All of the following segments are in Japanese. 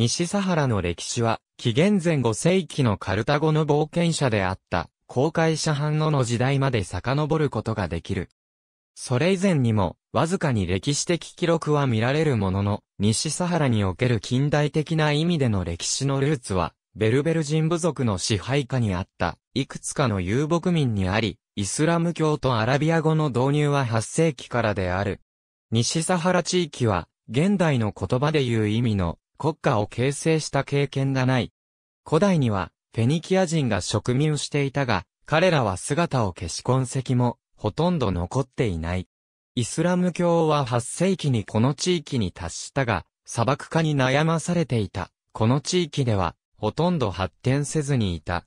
西サハラの歴史は、紀元前5世紀のカルタゴの冒険者であった、公開者反応の時代まで遡ることができる。それ以前にも、わずかに歴史的記録は見られるものの、西サハラにおける近代的な意味での歴史のルーツは、ベルベル人部族の支配下にあった、いくつかの遊牧民にあり、イスラム教とアラビア語の導入は8世紀からである。西サハラ地域は、現代の言葉でいう意味の国家を形成した経験がない。古代には、フェニキア人が植民していたが、彼らは姿を消し痕跡も、ほとんど残っていない。イスラム教は8世紀にこの地域に達したが、砂漠化に悩まされていた。この地域では、ほとんど発展せずにいた。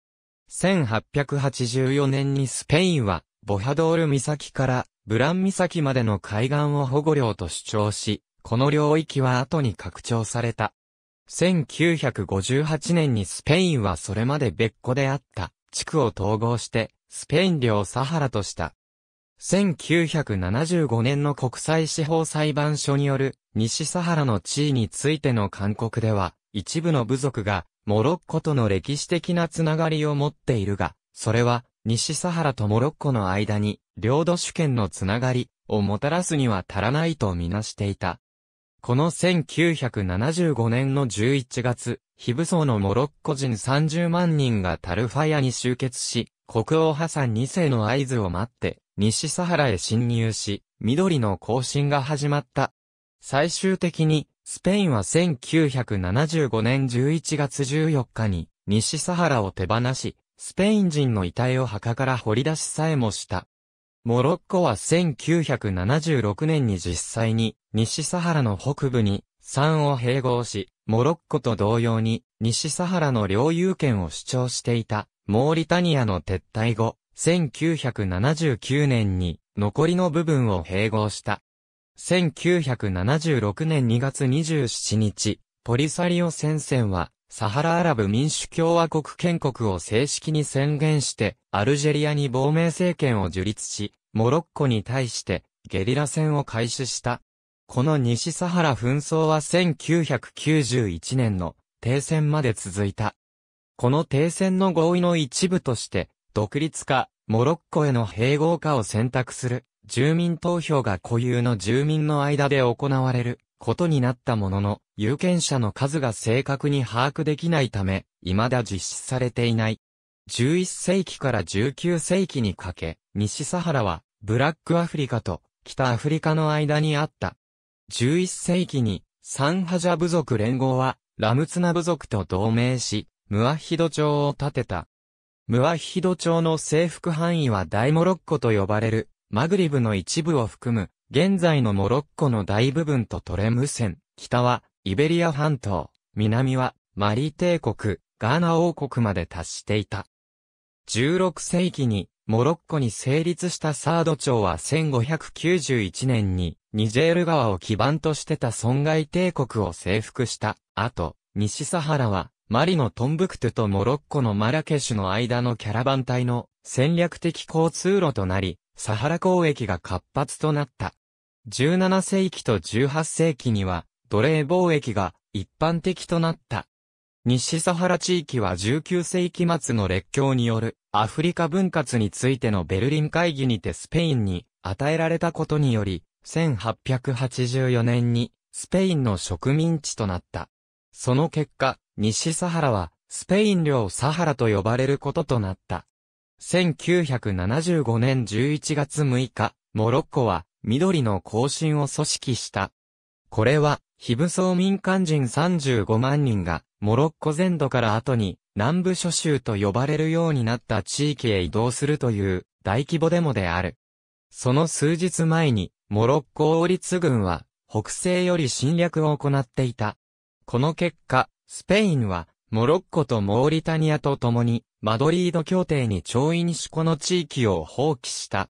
1884年にスペインは、ボハドール岬からブラン岬までの海岸を保護領と主張し、この領域は後に拡張された。1958年にスペインはそれまで別個であった地区を統合してスペイン領サハラとした。1975年の国際司法裁判所による西サハラの地位についての勧告では一部の部族がモロッコとの歴史的なつながりを持っているが、それは西サハラとモロッコの間に領土主権のつながりをもたらすには足らないとみなしていた。この1975年の11月、非武装のモロッコ人30万人がタルファヤに集結し、国王ハサン2世の合図を待って、西サハラへ侵入し、緑の行進が始まった。最終的に、スペインは1975年11月14日に、西サハラを手放し、スペイン人の遺体を墓から掘り出しさえもした。モロッコは1976年に実際に西サハラの北部に3を併合し、モロッコと同様に西サハラの領有権を主張していたモーリタニアの撤退後、1979年に残りの部分を併合した。1976年2月27日、ポリサリオ戦線はサハラアラブ民主共和国建国を正式に宣言して、アルジェリアに亡命政権を樹立し、モロッコに対してゲリラ戦を開始した。この西サハラ紛争は1991年の停戦まで続いた。この停戦の合意の一部として、独立化、モロッコへの併合化を選択する、住民投票が固有の住民の間で行われることになったものの、有権者の数が正確に把握できないため、未だ実施されていない。11世紀から19世紀にかけ、西サハラは、ブラックアフリカと北アフリカの間にあった。11世紀に、サンハジャ部族連合は、ラムツナ部族と同盟し、ムアヒド朝を建てた。ムアヒド朝の征服範囲は大モロッコと呼ばれる、マグリブの一部を含む、現在のモロッコの大部分とトレムセン、北はイベリア半島、南はマリ帝国、ガーナ王国まで達していた。16世紀にモロッコに成立したサード朝は1591年にニジェール川を基盤としてた損害帝国を征服した後、西サハラはマリのトンブクトゥとモロッコのマラケシュの間のキャラバン隊の戦略的交通路となり、サハラ交易が活発となった。17世紀と18世紀には奴隷貿易が一般的となった。西サハラ地域は19世紀末の列強によるアフリカ分割についてのベルリン会議にてスペインに与えられたことにより、1884年にスペインの植民地となった。その結果、西サハラはスペイン領サハラと呼ばれることとなった。1975年11月6日、モロッコは緑の行進を組織した。これは非武装民間人35万人が、モロッコ全土から後に、南部諸州と呼ばれるようになった地域へ移動するという大規模デモである。その数日前に、モロッコ王立軍は北西より侵略を行っていた。この結果、スペインはモロッコとモーリタニアと共にマドリード協定に調印しこの地域を放棄した。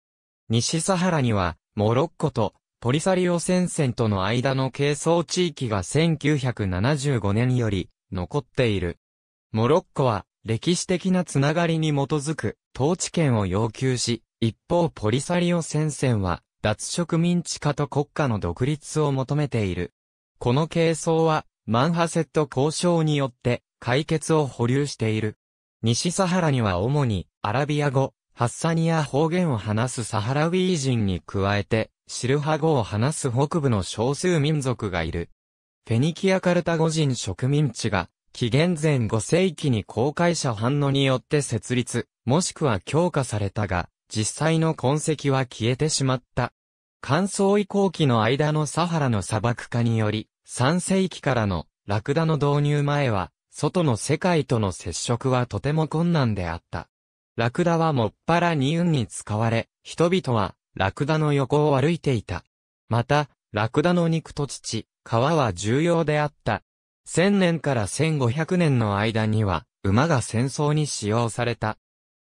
西サハラにはモロッコとポリサリオ戦線との間の係争地域が1975年より残っている。モロッコは歴史的なつながりに基づく統治権を要求し、一方ポリサリオ戦線は脱植民地化と国家の独立を求めている。この係争はマンハセット交渉によって解決を保留している。西サハラには主にアラビア語、ハッサニア方言を話すサハラウィー人に加えてシルハ語を話す北部の少数民族がいる。フェニキア・カルタゴ人植民地が、紀元前5世紀に公開者反応によって設立、もしくは強化されたが、実際の痕跡は消えてしまった。乾燥移行期の間のサハラの砂漠化により、3世紀からのラクダの導入前は、外の世界との接触はとても困難であった。ラクダはもっぱらに運に使われ、人々はラクダの横を歩いていた。また、ラクダの肉と土、皮は重要であった。千年から千五百年の間には、馬が戦争に使用された。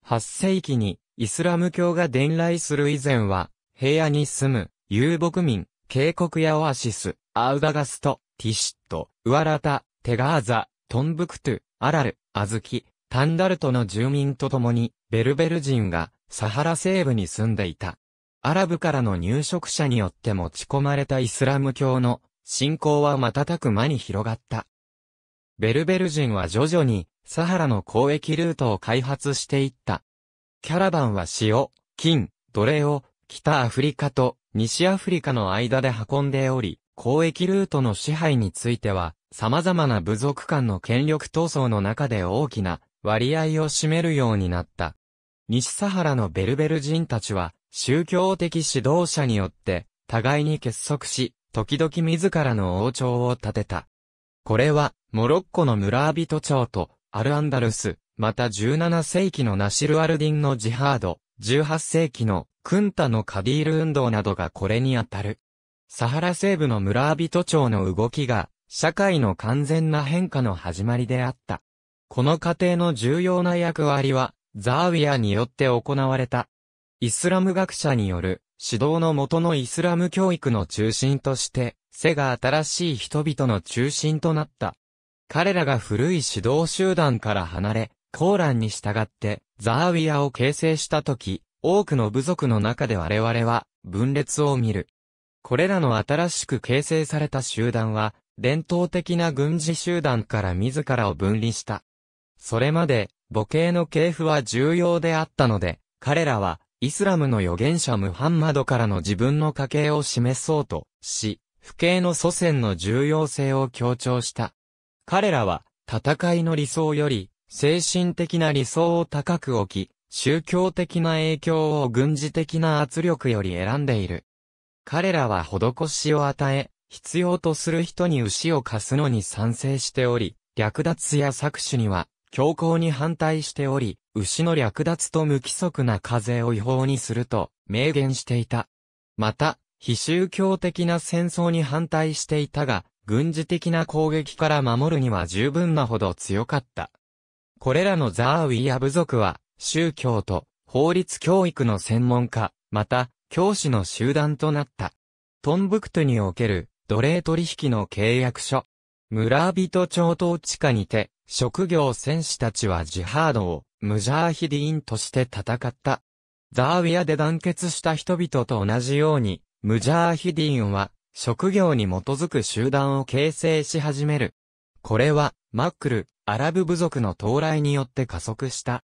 八世紀に、イスラム教が伝来する以前は、平野に住む、遊牧民、渓谷やオアシス、アウダガスト、ティシット、ウアラタ、テガーザ、トンブクトゥ、アラル、アズキ、タンダルトの住民と共に、ベルベル人が、サハラ西部に住んでいた。アラブからの入植者によって持ち込まれたイスラム教の信仰は瞬く間に広がった。ベルベル人は徐々にサハラの交易ルートを開発していった。キャラバンは塩、金、奴隷を北アフリカと西アフリカの間で運んでおり、交易ルートの支配については、様々な部族間の権力闘争の中で大きな割合を占めるようになった。西サハラのベルベル人たちは、宗教的指導者によって、互いに結束し、時々自らの王朝を立てた。これは、モロッコの村人町と、アルアンダルス、また17世紀のナシルアルディンのジハード、18世紀のクンタのカディール運動などがこれにあたる。サハラ西部の村人町の動きが、社会の完全な変化の始まりであった。この過程の重要な役割は、ザーウィアによって行われた。イスラム学者による指導のもとのイスラム教育の中心として、背が新しい人々の中心となった。彼らが古い指導集団から離れ、コーランに従って、ザーウィアを形成した時、多くの部族の中で我々は、分裂を見る。これらの新しく形成された集団は、伝統的な軍事集団から自らを分離した。それまで、母系の系譜は重要であったので、彼らは、イスラムの預言者ムハンマドからの自分の家系を示そうとし、父系の祖先の重要性を強調した。彼らは、戦いの理想より、精神的な理想を高く置き、宗教的な影響を軍事的な圧力より選んでいる。彼らは施しを与え、必要とする人に牛を貸すのに賛成しており、略奪や搾取には強硬に反対しており、牛の略奪と無規則な課税を違法にすると明言していた。また、非宗教的な戦争に反対していたが、軍事的な攻撃から守るには十分なほど強かった。これらのザーウィア部族は、宗教と法律教育の専門家、また、教師の集団となった。トンブクトゥにおける奴隷取引の契約書、村人町統地下にて、職業戦士たちはジハードをムジャーヒディーンとして戦った。ザーウィアで団結した人々と同じように、ムジャーヒディーンは職業に基づく集団を形成し始める。これは、マックル、アラブ部族の到来によって加速した。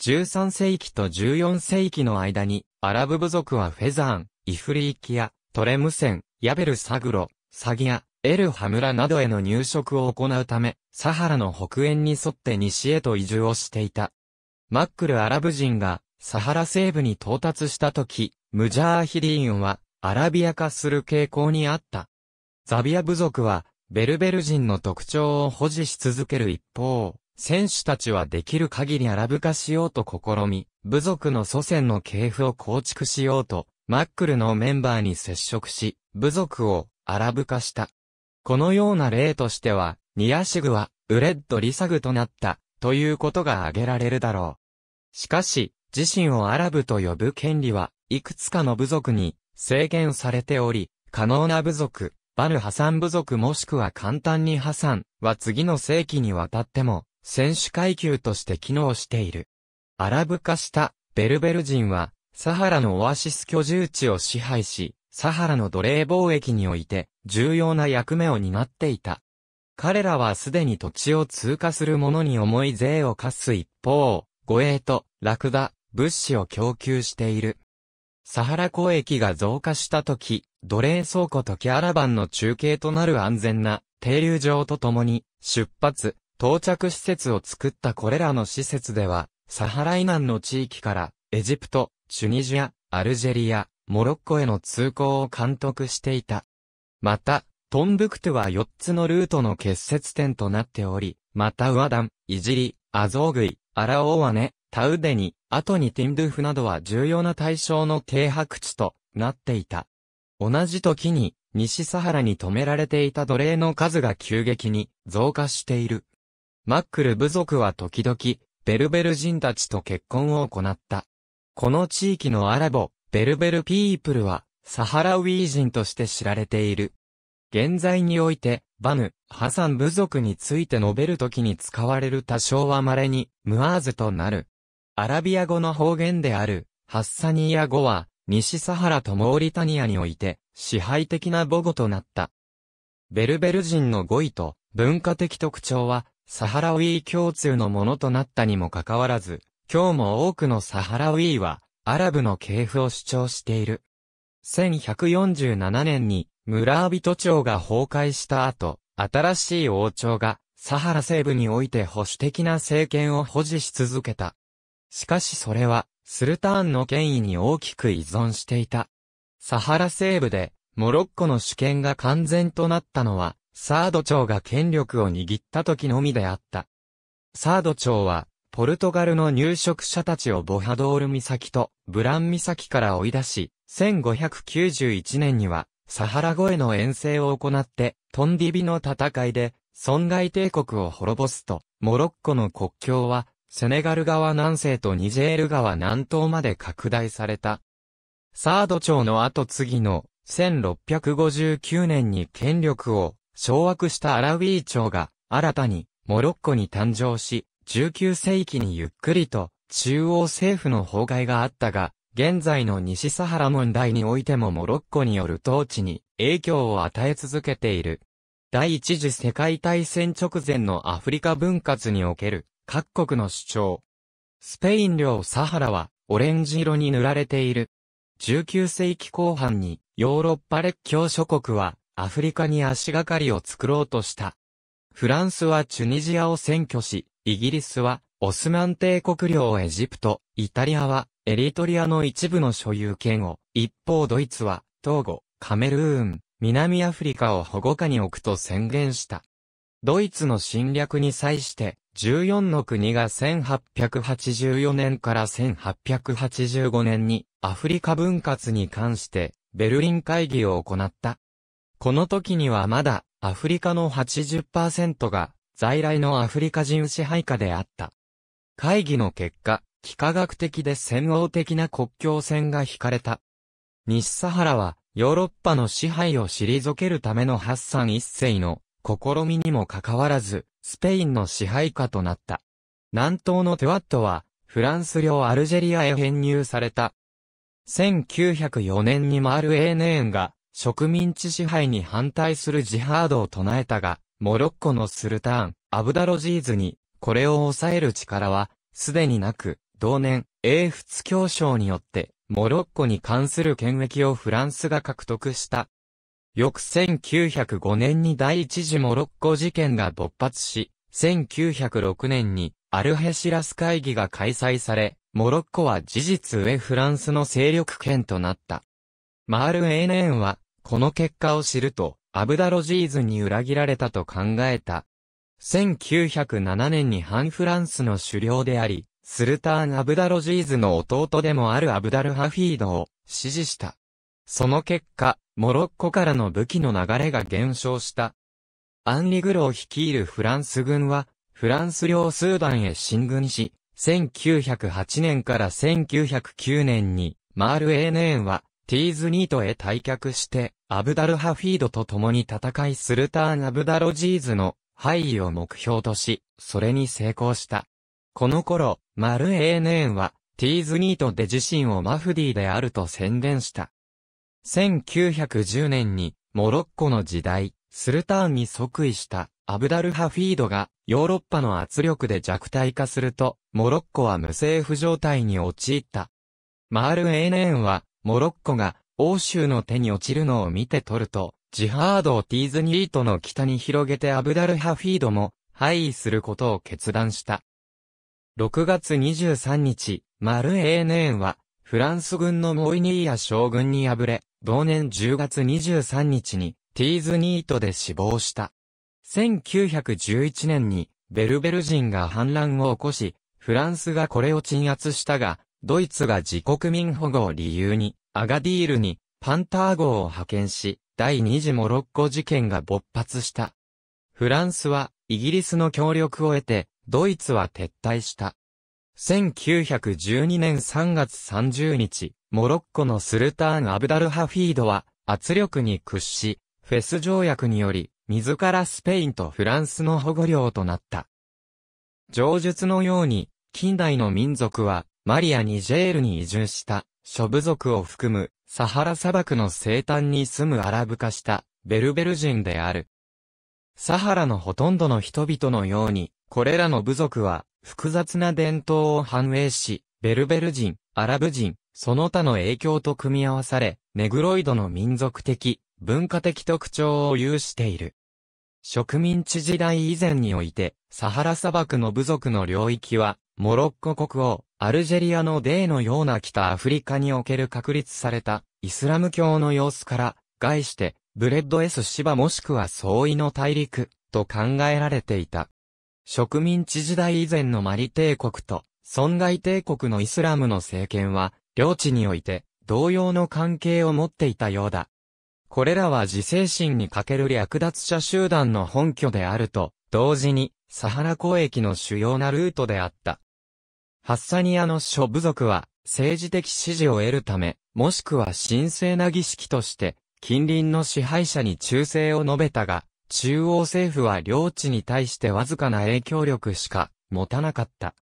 13世紀と14世紀の間に、アラブ部族はフェザーン、イフリーキア、トレムセン、ヤベルサグロ、サギア、エルハムラなどへの入植を行うため、サハラの北縁に沿って西へと移住をしていた。マックルアラブ人が、サハラ西部に到達した時、ムジャーヒディーンは、アラビア化する傾向にあった。ザビア部族は、ベルベル人の特徴を保持し続ける一方、選手たちはできる限りアラブ化しようと試み、部族の祖先の系譜を構築しようと、マックルのメンバーに接触し、部族をアラブ化した。このような例としては、ニアシグは、ウレッドリサグとなった、ということが挙げられるだろう。しかし、自身をアラブと呼ぶ権利は、いくつかの部族に制限されており、可能な部族、バルハサン部族もしくは簡単にハサンは次の世紀にわたっても、選手階級として機能している。アラブ化したベルベル人は、サハラのオアシス居住地を支配し、サハラの奴隷貿易において、重要な役目を担っていた。彼らはすでに土地を通過する者に重い税を課す一方、護衛とラクダ、物資を供給している。サハラ交易が増加した時、奴隷倉庫とキャラバンの中継となる安全な停留場とともに出発、到着施設を作ったこれらの施設では、サハラナ南の地域からエジプト、チュニジア、アルジェリア、モロッコへの通行を監督していた。また、トンブクトゥは4つのルートの結節点となっており、またウアダン、イジリ、アゾーグイ、アラオーワネ、タウデニ、アトニティンドゥフなどは重要な対象の停泊地となっていた。同じ時に、西サハラに止められていた奴隷の数が急激に増加している。マックル部族は時々、ベルベル人たちと結婚を行った。この地域のアラボ、ベルベルピープルは、サハラウィー人として知られている。現在において、バヌ、ハサン部族について述べるときに使われる多少は稀に、ムアーズとなる。アラビア語の方言である、ハッサニーア語は、西サハラとモーリタニアにおいて、支配的な母語となった。ベルベル人の語彙と、文化的特徴は、サハラウィー共通のものとなったにもかかわらず、今日も多くのサハラウィーは、アラブの系譜を主張している。1147年に村人朝が崩壊した後、新しい王朝がサハラ西部において保守的な政権を保持し続けた。しかしそれは、スルターンの権威に大きく依存していた。サハラ西部で、モロッコの主権が完全となったのは、サード朝が権力を握った時のみであった。サード朝は、ポルトガルの入植者たちをボハドール岬とブラン岬から追い出し、1591年には、サハラ越えの遠征を行って、トンディビの戦いで、損害帝国を滅ぼすと、モロッコの国境は、セネガル側南西とニジェール川南東まで拡大された。サード朝の後次の、1659年に権力を掌握したアラウィー朝が、新たに、モロッコに誕生し、19世紀にゆっくりと、中央政府の崩壊があったが、現在の西サハラ問題においてもモロッコによる統治に影響を与え続けている。第一次世界大戦直前のアフリカ分割における各国の主張。スペイン領サハラはオレンジ色に塗られている。19世紀後半にヨーロッパ列強諸国はアフリカに足がかりを作ろうとした。フランスはチュニジアを占拠し、イギリスはオスマン帝国領エジプト、イタリアはエリトリアの一部の所有権を、一方ドイツは、東郷、カメルーン、南アフリカを保護下に置くと宣言した。ドイツの侵略に際して、14の国が1884年から1885年にアフリカ分割に関してベルリン会議を行った。この時にはまだアフリカの80%が在来のアフリカ人支配下であった。会議の結果、幾何学的で戦王的な国境線が引かれた。西サハラは、ヨーロッパの支配を退けるためのハッサン一世の試みにもかかわらず、スペインの支配下となった。南東のテワットは、フランス領アルジェリアへ編入された。1904年にマール・エーネーンが植民地支配に反対するジハードを唱えたが、モロッコのスルターン、アブダロジーズに、これを抑える力は、すでになく、同年、英仏協商によって、モロッコに関する権益をフランスが獲得した。翌1905年に第一次モロッコ事件が勃発し、1906年にアルヘシラス会議が開催され、モロッコは事実上フランスの勢力圏となった。マール・エーネーンは、この結果を知ると、アブダロジーズに裏切られたと考えた。1907年に反フランスの首領であり、スルターン・アブダロジーズの弟でもあるアブダル・ハフィードを支持した。その結果、モロッコからの武器の流れが減少した。アンリグロを率いるフランス軍は、フランス領スーダンへ進軍し、1908年から1909年に、マール・エーネーンは、ティーズニートへ退却して、アブダル・ハフィードと共に戦いスルターン・アブダロジーズの、敗位を目標とし、それに成功した。この頃、マルエーネーンは、ティーズニートで自身をマフディであると宣伝した。1910年に、モロッコの時代、スルターンに即位したアブダルハフィードがヨーロッパの圧力で弱体化すると、モロッコは無政府状態に陥った。マール・エーネーンは、モロッコが欧州の手に落ちるのを見て取ると、ジハードをティーズニートの北に広げてアブダルハフィードも、廃位することを決断した。6月23日、マルエーネーンは、フランス軍のモイニーヤ将軍に敗れ、同年10月23日に、ティーズニートで死亡した。1911年に、ベルベル人が反乱を起こし、フランスがこれを鎮圧したが、ドイツが自国民保護を理由に、アガディールに、パンター号を派遣し、第二次モロッコ事件が勃発した。フランスは、イギリスの協力を得て、ドイツは撤退した。1912年3月30日、モロッコのスルターン・アブダル・ハフィードは圧力に屈し、フェス条約により、自らスペインとフランスの保護領となった。上述のように、近代の民族は、マリア・ニジェールに移住した、諸部族を含む、サハラ砂漠の西端に住むアラブ化した、ベルベル人である。サハラのほとんどの人々のように、これらの部族は、複雑な伝統を反映し、ベルベル人、アラブ人、その他の影響と組み合わされ、ネグロイドの民族的、文化的特徴を有している。植民地時代以前において、サハラ砂漠の部族の領域は、モロッコ国王、アルジェリアのデーのような北アフリカにおける確立された、イスラム教の様子から、概して、ブレッド S 芝もしくは相違の大陸、と考えられていた。植民地時代以前のマリ帝国と、損害帝国のイスラムの政権は、領地において、同様の関係を持っていたようだ。これらは自制心に欠ける略奪者集団の本拠であると、同時に、サハラ交易の主要なルートであった。ハッサニアの諸部族は、政治的支持を得るため、もしくは神聖な儀式として、近隣の支配者に忠誠を述べたが、中央政府は領地に対してわずかな影響力しか持たなかった。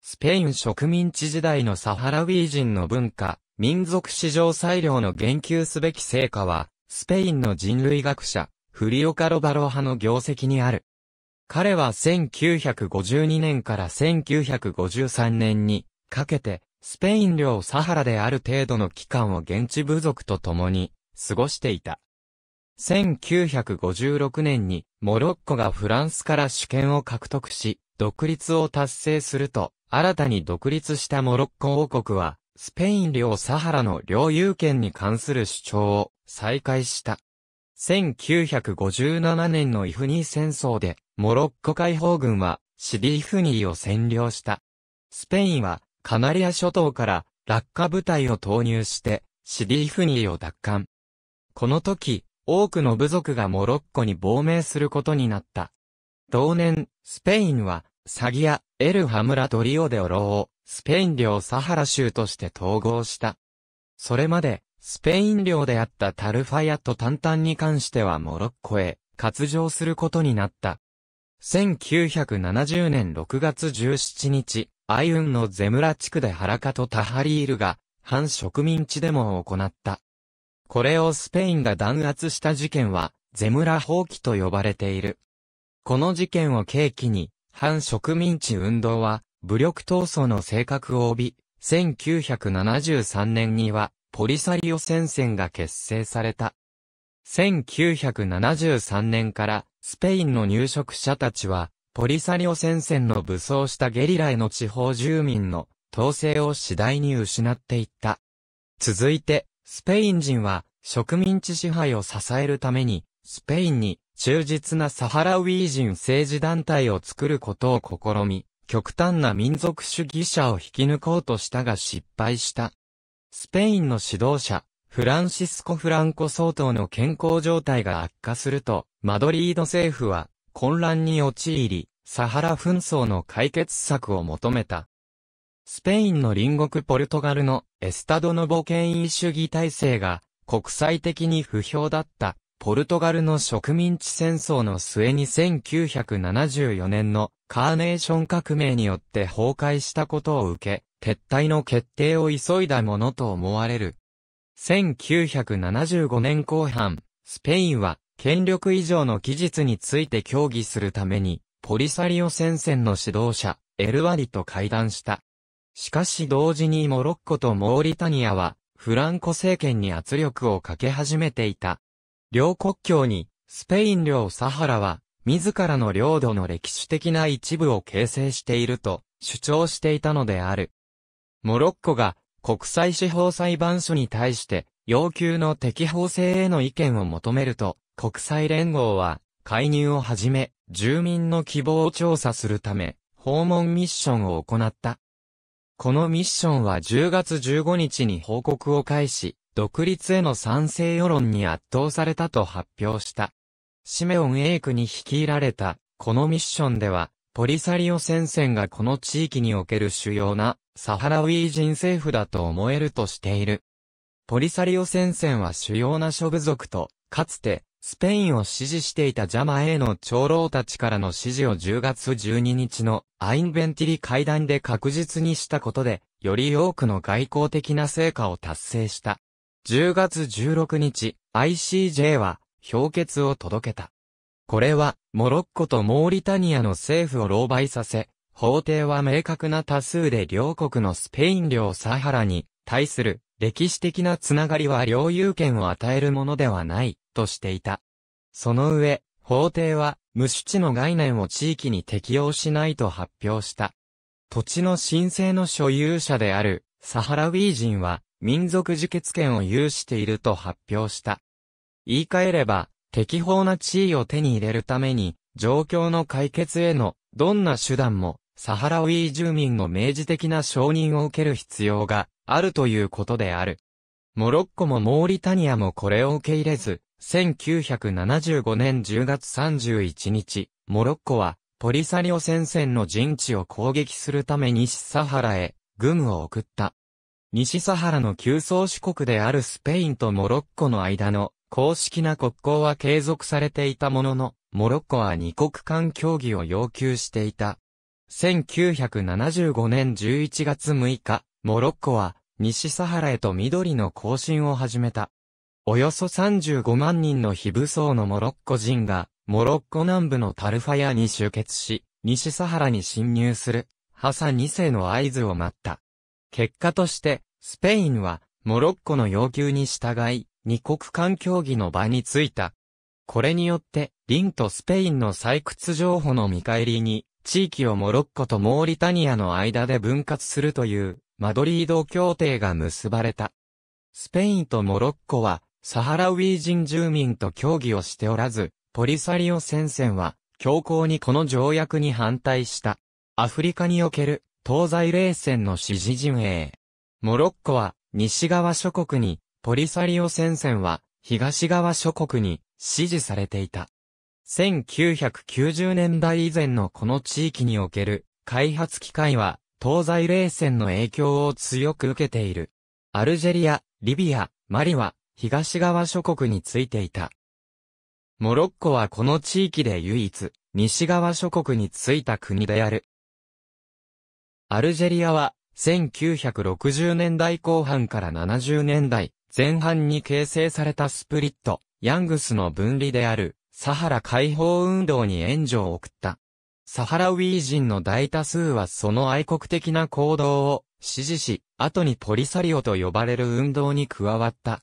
スペイン植民地時代のサハラウィー人の文化、民族史上最良の言及すべき成果は、スペインの人類学者、フリオカロバロ派の業績にある。彼は1952年から1953年にかけて、スペイン領サハラである程度の期間を現地部族と共に過ごしていた。1956年にモロッコがフランスから主権を獲得し、独立を達成すると、新たに独立したモロッコ王国は、スペイン領サハラの領有権に関する主張を再開した。1957年のイフニー戦争で、モロッコ解放軍はシディ・フニーを占領した。スペインはカナリア諸島から落下部隊を投入して、シディ・フニーを奪還。この時、多くの部族がモロッコに亡命することになった。同年、スペインは、サギア、エルハムラトリオデオロを、スペイン領サハラ州として統合した。それまで、スペイン領であったタルファヤとタンタンに関してはモロッコへ、割譲することになった。1970年6月17日、アイウンのゼムラ地区でハラカとタハリールが、反植民地デモを行った。これをスペインが弾圧した事件は、ゼムラ放棄と呼ばれている。この事件を契機に、反植民地運動は、武力闘争の性格を帯び、1973年には、ポリサリオ戦線が結成された。1973年から、スペインの入植者たちは、ポリサリオ戦線の武装したゲリラへの地方住民の統制を次第に失っていった。続いて、スペイン人は植民地支配を支えるために、スペインに忠実なサハラウィー人政治団体を作ることを試み、極端な民族主義者を引き抜こうとしたが失敗した。スペインの指導者、フランシスコ・フランコ総統の健康状態が悪化すると、マドリード政府は混乱に陥り、サハラ紛争の解決策を求めた。スペインの隣国ポルトガルのエスタドノボ権威主義体制が国際的に不評だったポルトガルの植民地戦争の末に1974年のカーネーション革命によって崩壊したことを受け、撤退の決定を急いだものと思われる。1975年後半、スペインは権力以上の期日について協議するために、ポリサリオ戦線の指導者、エルワリと会談した。しかし同時にモロッコとモーリタニアは、フランコ政権に圧力をかけ始めていた。両国境に、スペイン領サハラは、自らの領土の歴史的な一部を形成していると主張していたのである。モロッコが国際司法裁判所に対して要求の適法性への意見を求めると、国際連合は介入をはじめ、住民の希望を調査するため、訪問ミッションを行った。このミッションは10月15日に報告を開始、独立への賛成世論に圧倒されたと発表した。シメオン・エイクに率いられた、このミッションでは、ポリサリオ戦線がこの地域における主要なサハラウィー人政府だと思えるとしている。ポリサリオ戦線は主要な諸部族と、かつてスペインを支持していたジャマへの長老たちからの支持を10月12日のアインベンティリ会談で確実にしたことで、より多くの外交的な成果を達成した。10月16日、ICJ は評決を届けた。これは、モロッコとモーリタニアの政府を狼狽させ、法廷は明確な多数で両国のスペイン領サハラに対する歴史的なつながりは領有権を与えるものではないとしていた。その上、法廷は、無主地の概念を地域に適用しないと発表した。土地の申請の所有者である、サハラウィー人は、民族自決権を有していると発表した。言い換えれば、適法な地位を手に入れるために、状況の解決への、どんな手段も、サハラウィー住民の明示的な承認を受ける必要があるということである。モロッコもモーリタニアもこれを受け入れず、1975年10月31日、モロッコは、ポリサリオ戦線の陣地を攻撃するため西サハラへ、軍を送った。西サハラの旧宗主国であるスペインとモロッコの間の公式な国交は継続されていたものの、モロッコは二国間協議を要求していた。1975年11月6日、モロッコは西サハラへと緑の行進を始めた。およそ35万人の非武装のモロッコ人が、モロッコ南部のタルファヤに集結し、西サハラに侵入する、ハサ2世の合図を待った。結果として、スペインは、モロッコの要求に従い、二国間協議の場に着いた。これによって、リンとスペインの採掘情報の見返りに、地域をモロッコとモーリタニアの間で分割するという、マドリード協定が結ばれた。スペインとモロッコは、サハラウィー人住民と協議をしておらず、ポリサリオ戦線は、強硬にこの条約に反対した。アフリカにおける、東西冷戦の支持陣営。モロッコは、西側諸国に、ポリサリオ戦線は、東側諸国に、支持されていた。1990年代以前のこの地域における、開発機会は、東西冷戦の影響を強く受けている。アルジェリア、リビア、マリは、東側諸国についていた。モロッコはこの地域で唯一、西側諸国についた国である。アルジェリアは、1960年代後半から70年代前半に形成されたスプリット、ヤングスの分離である、サハラ解放運動に援助を送った。サハラウィー人の大多数はその愛国的な行動を支持し、後にポリサリオと呼ばれる運動に加わった。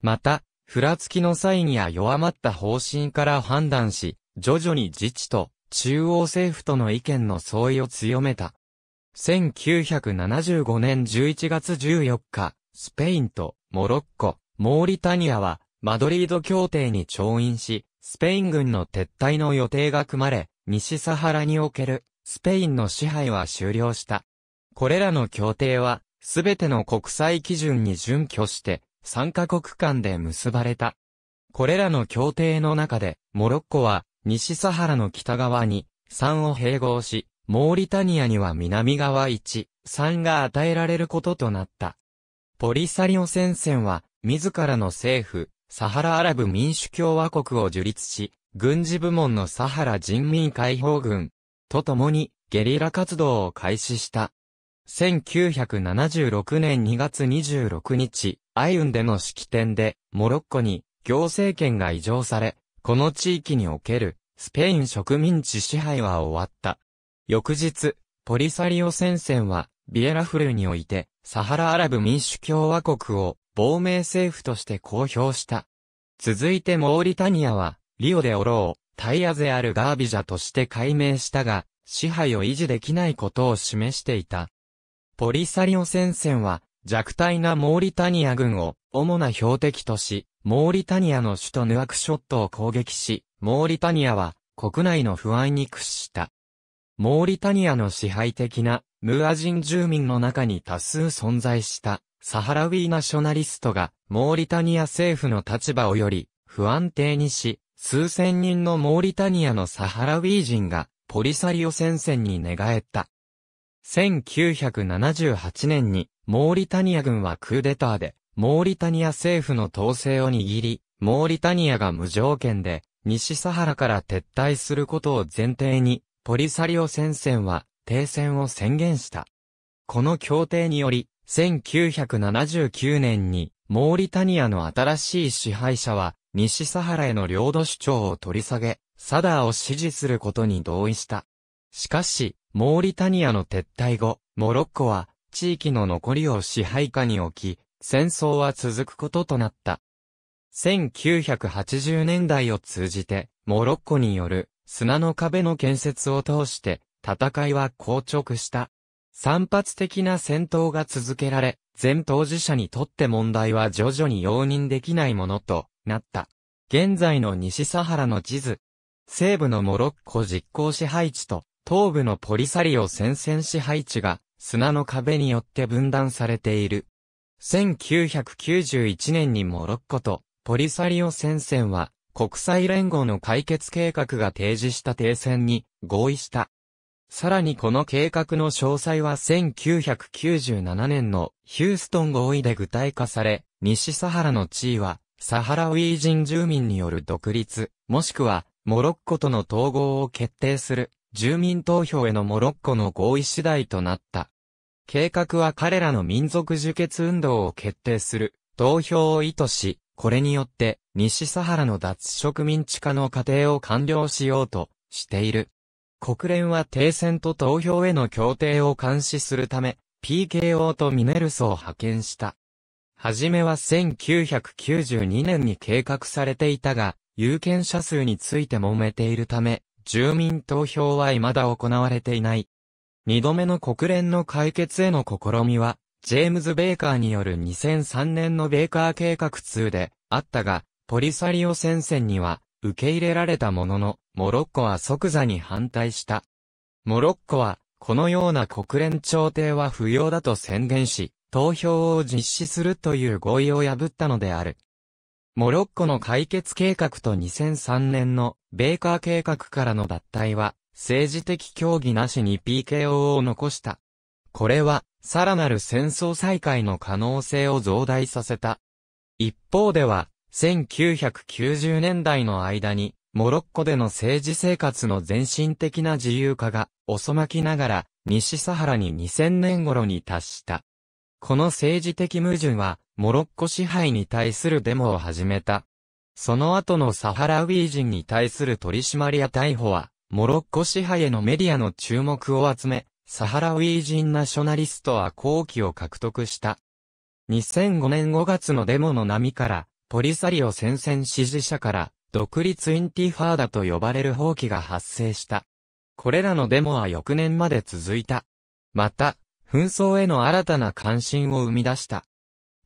また、ふらつきの際には弱まった方針から判断し、徐々に自治と中央政府との意見の相違を強めた。1975年11月14日、スペインとモロッコ、モーリタニアはマドリード協定に調印し、スペイン軍の撤退の予定が組まれ、西サハラにおけるスペインの支配は終了した。これらの協定は、すべての国際基準に準拠して、3カ国間で結ばれた。これらの協定の中で、モロッコは、西サハラの北側に、3を併合し、モーリタニアには南側1、3が与えられることとなった。ポリサリオ戦線は、自らの政府、サハラアラブ民主共和国を樹立し、軍事部門のサハラ人民解放軍、と共に、ゲリラ活動を開始した。1976年2月26日、アイウンでの式典で、モロッコに行政権が移譲され、この地域におけるスペイン植民地支配は終わった。翌日、ポリサリオ戦線はビエラフルにおいて、サハラアラブ民主共和国を亡命政府として公表した。続いてモーリタニアは、リオでオロを、タイヤゼアルガービジャとして改名したが、支配を維持できないことを示していた。ポリサリオ戦線は、弱体なモーリタニア軍を主な標的とし、モーリタニアの首都ヌアクショットを攻撃し、モーリタニアは国内の不安に屈した。モーリタニアの支配的なムーア人住民の中に多数存在したサハラウィーナショナリストがモーリタニア政府の立場をより不安定にし、数千人のモーリタニアのサハラウィー人がポリサリオ戦線に寝返った。1978年に、モーリタニア軍はクーデターで、モーリタニア政府の統制を握り、モーリタニアが無条件で、西サハラから撤退することを前提に、ポリサリオ戦線は停戦を宣言した。この協定により、1979年に、モーリタニアの新しい支配者は、西サハラへの領土主張を取り下げ、サダーを支持することに同意した。しかし、モーリタニアの撤退後、モロッコは、地域の残りを支配下に置き、戦争は続くこととなった。1980年代を通じて、モロッコによる砂の壁の建設を通して、戦いは硬直した。散発的な戦闘が続けられ、全当事者にとって問題は徐々に容認できないものとなった。現在の西サハラの地図。西部のモロッコ実行支配地と東部のポリサリオ戦線支配地が砂の壁によって分断されている。1991年にモロッコとポリサリオ戦線は国際連合の解決計画が提示した停戦に合意した。さらにこの計画の詳細は1997年のヒューストン合意で具体化され、西サハラの地位はサハラウィー人住民による独立、もしくはモロッコとの統合を決定する住民投票へのモロッコの合意次第となった。計画は彼らの民族受決運動を決定する、投票を意図し、これによって西サハラの脱植民地化の過程を完了しようとしている。国連は停戦と投票への協定を監視するため、PKO とミネルソを派遣した。はじめは1992年に計画されていたが、有権者数について揉めているため、住民投票は未だ行われていない。二度目の国連の解決への試みは、ジェームズ・ベイカーによる2003年のベイカー計画2であったが、ポリサリオ戦線には受け入れられたものの、モロッコは即座に反対した。モロッコは、このような国連調停は不要だと宣言し、投票を実施するという合意を破ったのである。モロッコの解決計画と2003年のベーカー計画からの脱退は、政治的協議なしに PKO を残した。これは、さらなる戦争再開の可能性を増大させた。一方では、1990年代の間に、モロッコでの政治生活の全身的な自由化が遅まきながら西サハラに2000年頃に達した。この政治的矛盾はモロッコ支配に対するデモを始めた。その後のサハラウィ人に対する取締りや逮捕は、モロッコ支配へのメディアの注目を集め、サハラウィ人ナショナリストは好機を獲得した。2005年5月のデモの波から、ポリサリオ戦線支持者から、独立インティファーダと呼ばれる放棄が発生した。これらのデモは翌年まで続いた。また、紛争への新たな関心を生み出した。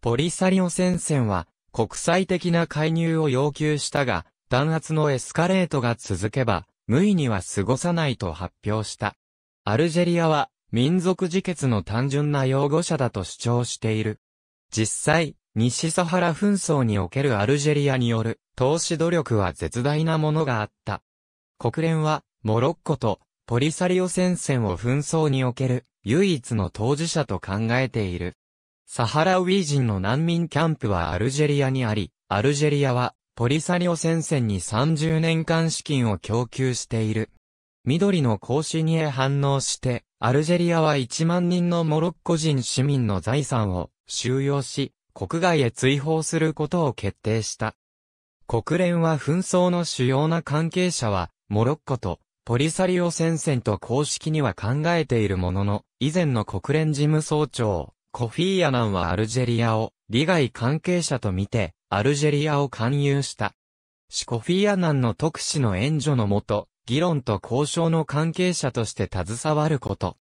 ポリサリオ戦線は、国際的な介入を要求したが、弾圧のエスカレートが続けば、無意には過ごさないと発表した。アルジェリアは、民族自決の単純な擁護者だと主張している。実際、西サハラ紛争におけるアルジェリアによる投資努力は絶大なものがあった。国連は、モロッコとポリサリオ戦線を紛争における唯一の当事者と考えている。サハラウィ人の難民キャンプはアルジェリアにあり、アルジェリアはポリサリオ戦線に30年間資金を供給している。緑の格子に反応して、アルジェリアは1万人のモロッコ人市民の財産を収容し、国外へ追放することを決定した。国連は紛争の主要な関係者は、モロッコとポリサリオ戦線と公式には考えているものの、以前の国連事務総長、コフィーアナンはアルジェリアを利害関係者と見て、アルジェリアを勧誘した。しコフィーアナンの特使の援助のもと、議論と交渉の関係者として携わること。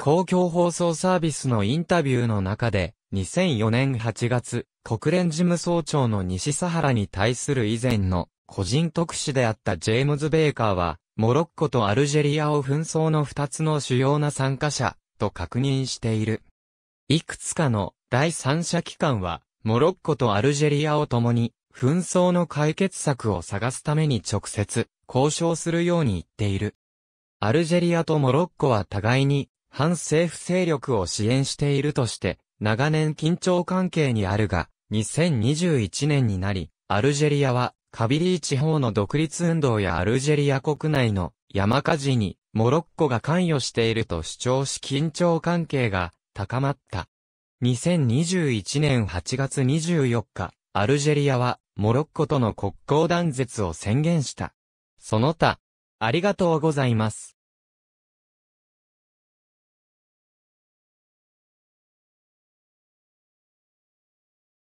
公共放送サービスのインタビューの中で、2004年8月、国連事務総長の西サハラに対する以前の個人特使であったジェームズ・ベイカーは、モロッコとアルジェリアを紛争の二つの主要な参加者と確認している。いくつかの第三者機関は、モロッコとアルジェリアを共に、紛争の解決策を探すために直接、交渉するように言っている。アルジェリアとモロッコは互いに、反政府勢力を支援しているとして、長年緊張関係にあるが、2021年になり、アルジェリアは、カビリー地方の独立運動やアルジェリア国内の山火事に、モロッコが関与していると主張し緊張関係が高まった。2021年8月24日、アルジェリアは、モロッコとの国交断絶を宣言した。その他、ありがとうございます。